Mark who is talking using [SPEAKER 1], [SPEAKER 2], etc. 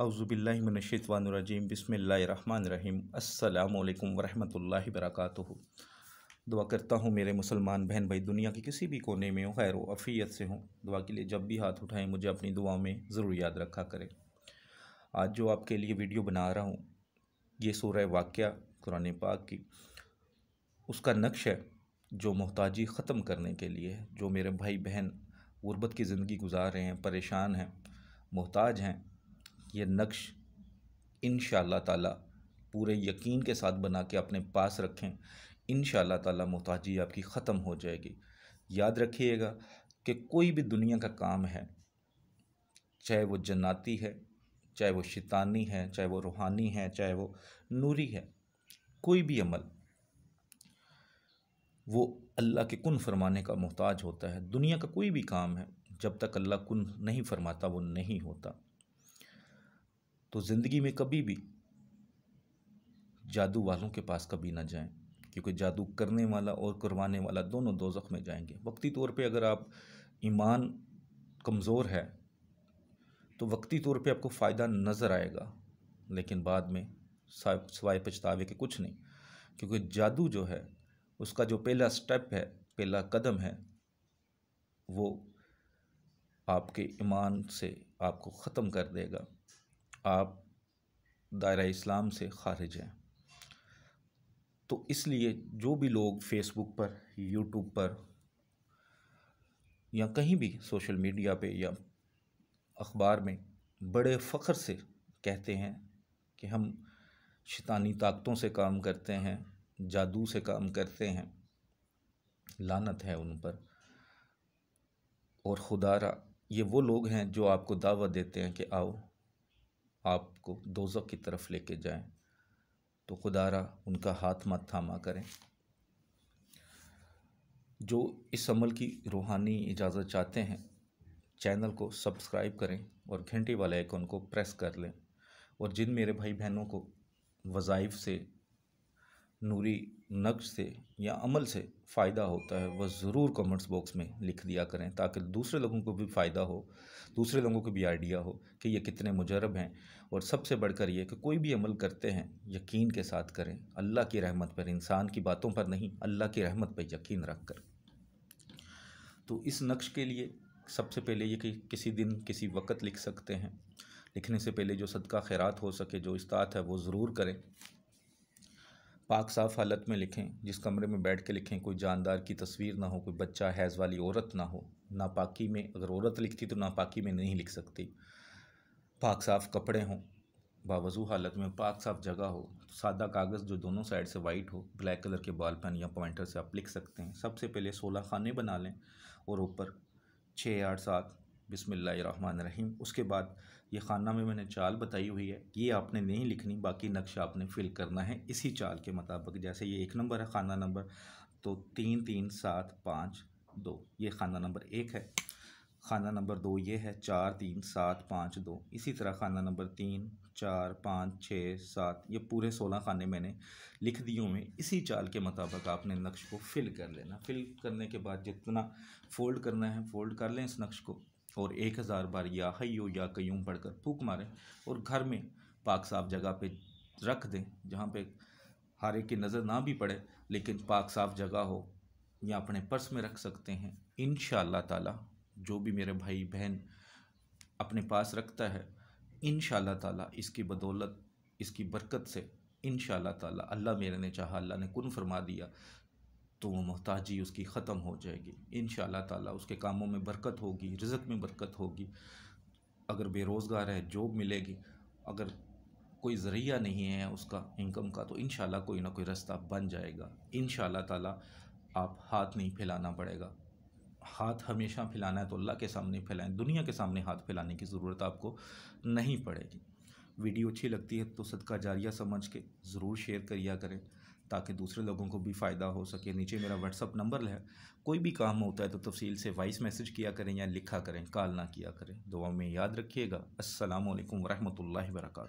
[SPEAKER 1] अवज़ुबिल्लिमिनशवानरजीम बिसमीम् अल्लाम वरहमल वर्का दुआ करता हूँ मेरे मुसलमान बहन भाई दुनिया के किसी भी कोने में हो खैर अफ़ीयत से हों दुआ के लिए जब भी हाथ उठाएं मुझे अपनी दुआओं में ज़रूर याद रखा करें आज जो आपके लिए वीडियो बना रहा हूँ ये सूर्य वाक़ कुरान पाक की उसका नक्श है जो मोहताजी ख़त्म करने के लिए है जो मेरे भाई बहन गुरबत की ज़िंदगी गुजार रहे हैं परेशान हैं मोहताज हैं ये नक्श इन ताला पूरे यकीन के साथ बना के अपने पास रखें इन ताला मोहताजी आपकी ख़त्म हो जाएगी याद रखिएगा कि कोई भी दुनिया का काम है चाहे वो जन्नाती है चाहे वो शैतानी है चाहे वो रूहानी है चाहे वो नूरी है कोई भी अमल वो अल्लाह के कुन फरमाने का मोहताज होता है दुनिया का कोई भी काम है जब तक अल्लाह कुन नहीं फरमाता वो नहीं होता तो ज़िंदगी में कभी भी जादू वालों के पास कभी ना जाएं क्योंकि जादू करने वाला और करवाने वाला दोनों जख़्म में जाएंगे वक्ती तौर पे अगर आप ईमान कमज़ोर है तो वक्ती तौर पे आपको फ़ायदा नज़र आएगा लेकिन बाद में सवाए पछतावे के कुछ नहीं क्योंकि जादू जो है उसका जो पहला स्टेप है पहला कदम है वो आपके ईमान से आपको ख़त्म कर देगा आप दायरा इस्लाम से ख़ारिज हैं तो इसलिए जो भी लोग फेसबुक पर यूट्यूब पर या कहीं भी सोशल मीडिया पे या अखबार में बड़े फ़ख्र से कहते हैं कि हम शैतानी ताकतों से काम करते हैं जादू से काम करते हैं लानत है उन पर और खुदारा ये वो लोग हैं जो आपको दावा देते हैं कि आओ आपको दोजक की तरफ लेके जाएं तो खुदारा उनका हाथ मत थामा करें जो इस अमल की रूहानी इजाज़त चाहते हैं चैनल को सब्सक्राइब करें और घंटी वाले आइकॉन को प्रेस कर लें और जिन मेरे भाई बहनों को वज़ाइफ से नूरी नक्श से या अमल से फ़ायदा होता है वह ज़रूर कमेंट्स बॉक्स में लिख दिया करें ताकि दूसरे लोगों को भी फ़ायदा हो दूसरे लोगों को भी आइडिया हो कि ये कितने मुजरब हैं और सबसे बढ़कर ये कि कोई भी अमल करते हैं यकीन के साथ करें अल्लाह की रहमत पर इंसान की बातों पर नहीं अल्लाह की रहमत पर यकीन रख कर तो इस नक्श के लिए सबसे पहले ये कि किसी दिन किसी वक्त लिख सकते हैं लिखने से पहले जो सदका खैरात हो सके जो उस्ताद है वो ज़रूर करें पाक साफ हालत में लिखें जिस कमरे में बैठ के लिखें कोई जानदार की तस्वीर ना हो कोई बच्चा हैज़ वाली औरत ना हो नापाकी में अगर औरत लिखती तो नापाकी में नहीं लिख सकती पाक साफ कपड़े हों बावजू हालत में पाक साफ जगह हो तो सादा कागज़ जो दोनों साइड से वाइट हो ब्लैक कलर के बॉल पेन या पॉइंटर से आप लिख सकते हैं सबसे पहले सोलह खाने बना लें और ऊपर छः आठ सात बिसमीम उसके बाद ये खाना में मैंने चाल बताई हुई है ये आपने नहीं लिखनी बाकी नक्शा आपने फिल करना है इसी चाल के मुताबिक जैसे ये एक नंबर है खाना नंबर तो तीन तीन सात पाँच दो ये खाना नंबर एक है खाना नंबर दो ये है चार तीन सात पाँच दो इसी तरह खाना नंबर तीन चार पाँच छः सात ये पूरे सोलह खाने मैंने लिख दिए हुए इसी चाल के मुताबिक आपने नक्श को फिल कर लेना फिल करने के बाद जितना फोल्ड करना है फोल्ड कर लें इस नक्श को और एक हज़ार बार या हयो या कयूम पढ़कर फूक मारें और घर में पाक साफ जगह पे रख दें जहाँ पे हारे की नज़र ना भी पड़े लेकिन पाक साफ जगह हो या अपने पर्स में रख सकते हैं इन ताला जो भी मेरे भाई बहन अपने पास रखता है इन ताला इसकी बदौलत इसकी बरकत से इन ताला अल्लाह मेरे ने चाहा अल्लाह ने कन फरमा दिया तो वो मोहताजी उसकी ख़त्म हो जाएगी इन ताला उसके कामों में बरकत होगी रिजक में बरकत होगी अगर बेरोज़गार है जॉब मिलेगी अगर कोई ज़रिया नहीं है उसका इनकम का तो इन कोई ना कोई रास्ता बन जाएगा इन ताला आप हाथ नहीं फैलाना पड़ेगा हाथ हमेशा फैलाना है तो अल्लाह के सामने फैलाएं दुनिया के सामने हाथ फैलाने की ज़रूरत आपको नहीं पड़ेगी वीडियो अच्छी लगती है तो सदका जारिया समझ के ज़रूर शेयर करिया करें ताकि दूसरे लोगों को भी फ़ायदा हो सके नीचे मेरा व्हाट्सअप नंबर है कोई भी काम होता है तो तफसील से वॉइस मैसेज किया करें या लिखा करें कॉल ना किया करें दुआ में याद रखिएगा असलकम वरहमल वर्का